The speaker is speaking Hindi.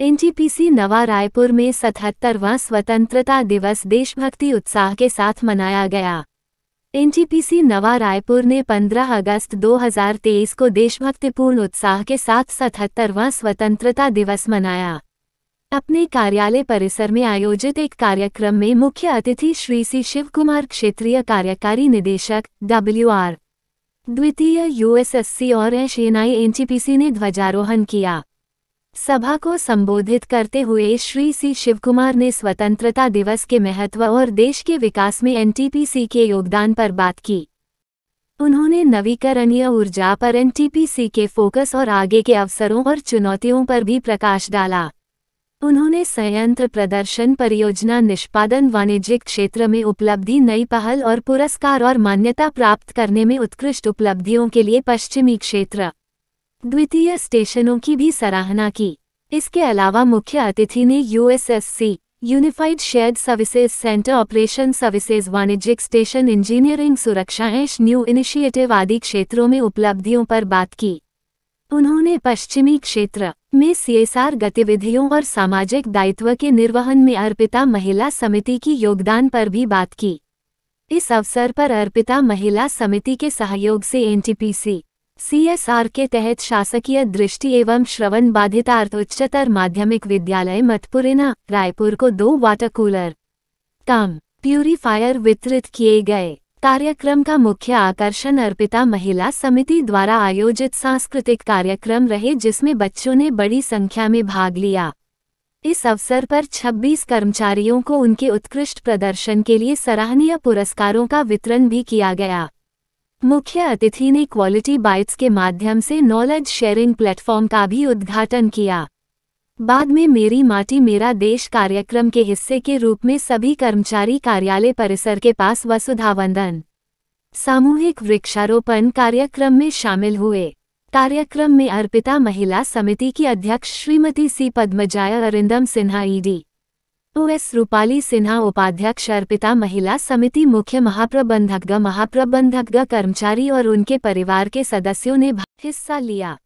एनटीपीसी नवा रायपुर में सतहत्तरवां स्वतंत्रता दिवस देशभक्ति उत्साह के साथ मनाया गया एनटीपीसी नवा रायपुर ने 15 अगस्त 2023 को देशभक्तिपूर्ण उत्साह के साथ सतहत्तरवां स्वतंत्रता दिवस मनाया अपने कार्यालय परिसर में आयोजित एक कार्यक्रम में मुख्य अतिथि श्री सी शिव कुमार क्षेत्रीय कार्यकारी निदेशक डब्ल्यू आर द्वितीय यूएसएससी और एशएनआई एनटीपीसी ने ध्वजारोहण किया सभा को संबोधित करते हुए श्री सी शिवकुमार ने स्वतंत्रता दिवस के महत्व और देश के विकास में एनटीपीसी के योगदान पर बात की उन्होंने नवीकरणीय ऊर्जा पर एनटीपीसी के फोकस और आगे के अवसरों और चुनौतियों पर भी प्रकाश डाला उन्होंने संयंत्र प्रदर्शन परियोजना निष्पादन वाणिज्यिक क्षेत्र में उपलब्धि नई पहल और पुरस्कार और मान्यता प्राप्त करने में उत्कृष्ट उपलब्धियों के लिए पश्चिमी क्षेत्र द्वितीय स्टेशनों की भी सराहना की इसके अलावा मुख्य अतिथि ने USSC unified shared services centre operation services वाणिज्यिक स्टेशन इंजीनियरिंग सुरक्षा एश न्यू इनिशिएटिव आदि क्षेत्रों में उपलब्धियों पर बात की उन्होंने पश्चिमी क्षेत्र में सीएसआर गतिविधियों और सामाजिक दायित्व के निर्वहन में अर्पिता महिला समिति की योगदान पर भी बात की इस अवसर पर अर्पिता महिला समिति के सहयोग से एनटीपीसी सीएसआर के तहत शासकीय दृष्टि एवं श्रवण बाधितार्थ उच्चतर माध्यमिक विद्यालय मतपुरिना रायपुर को दो वाटर कूलर कम प्यूरीफायर वितरित किए गए कार्यक्रम का मुख्य आकर्षण अर्पिता महिला समिति द्वारा आयोजित सांस्कृतिक कार्यक्रम रहे जिसमें बच्चों ने बड़ी संख्या में भाग लिया इस अवसर पर 26 कर्मचारियों को उनके उत्कृष्ट प्रदर्शन के लिए सराहनीय पुरस्कारों का वितरण भी किया गया मुख्य अतिथि ने क्वालिटी बाइट्स के माध्यम से नॉलेज शेयरिंग प्लेटफॉर्म का भी उद्घाटन किया बाद में मेरी माटी मेरा देश कार्यक्रम के हिस्से के रूप में सभी कर्मचारी कार्यालय परिसर के पास वसुधा वंदन सामूहिक वृक्षारोपण कार्यक्रम में शामिल हुए कार्यक्रम में अर्पिता महिला समिति की अध्यक्ष Shrimati C Padmajaya Arindam Sinha ED e S Rupali Sinha उपाध्यक्ष अर्पिता महिला समिति मुख्य महाप्रबंधक महाप्रबंधक कर्मचारी और उनके परिवार के सदस्यों ने हिस्सा लिया